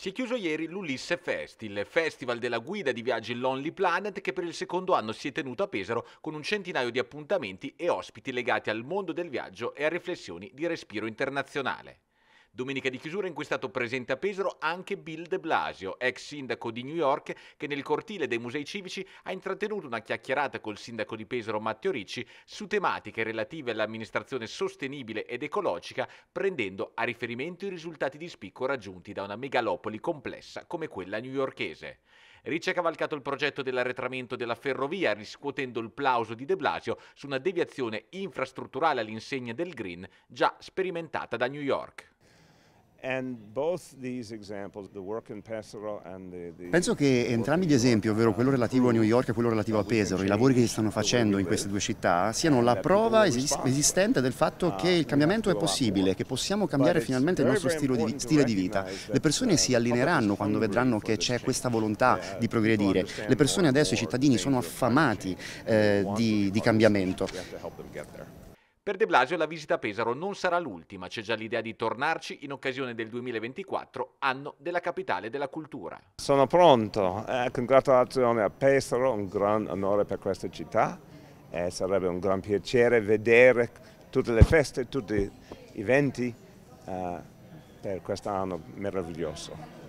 Si è chiuso ieri l'Ulisse Fest, il festival della guida di viaggi Lonely Planet che per il secondo anno si è tenuto a Pesaro con un centinaio di appuntamenti e ospiti legati al mondo del viaggio e a riflessioni di respiro internazionale. Domenica di chiusura in cui è stato presente a Pesaro anche Bill de Blasio, ex sindaco di New York, che nel cortile dei musei civici ha intrattenuto una chiacchierata col sindaco di Pesaro Matteo Ricci su tematiche relative all'amministrazione sostenibile ed ecologica, prendendo a riferimento i risultati di spicco raggiunti da una megalopoli complessa come quella newyorkese. Ricci ha cavalcato il progetto dell'arretramento della ferrovia, riscuotendo il plauso di De Blasio su una deviazione infrastrutturale all'insegna del green già sperimentata da New York. Penso che entrambi gli esempi, ovvero quello relativo a New York e quello relativo a Pesaro, i lavori che si stanno facendo in queste due città, siano la prova esistente del fatto che il cambiamento è possibile, che possiamo cambiare finalmente il nostro stile di vita. Le persone si uh, allineeranno quando vedranno che c'è questa volontà di progredire. Le persone adesso, i cittadini, sono affamati eh, di, di cambiamento. Per De Blasio la visita a Pesaro non sarà l'ultima, c'è già l'idea di tornarci in occasione del 2024, anno della capitale della cultura. Sono pronto, eh, congratulazioni a Pesaro, un gran onore per questa città, eh, sarebbe un gran piacere vedere tutte le feste, tutti gli eventi eh, per quest'anno meraviglioso.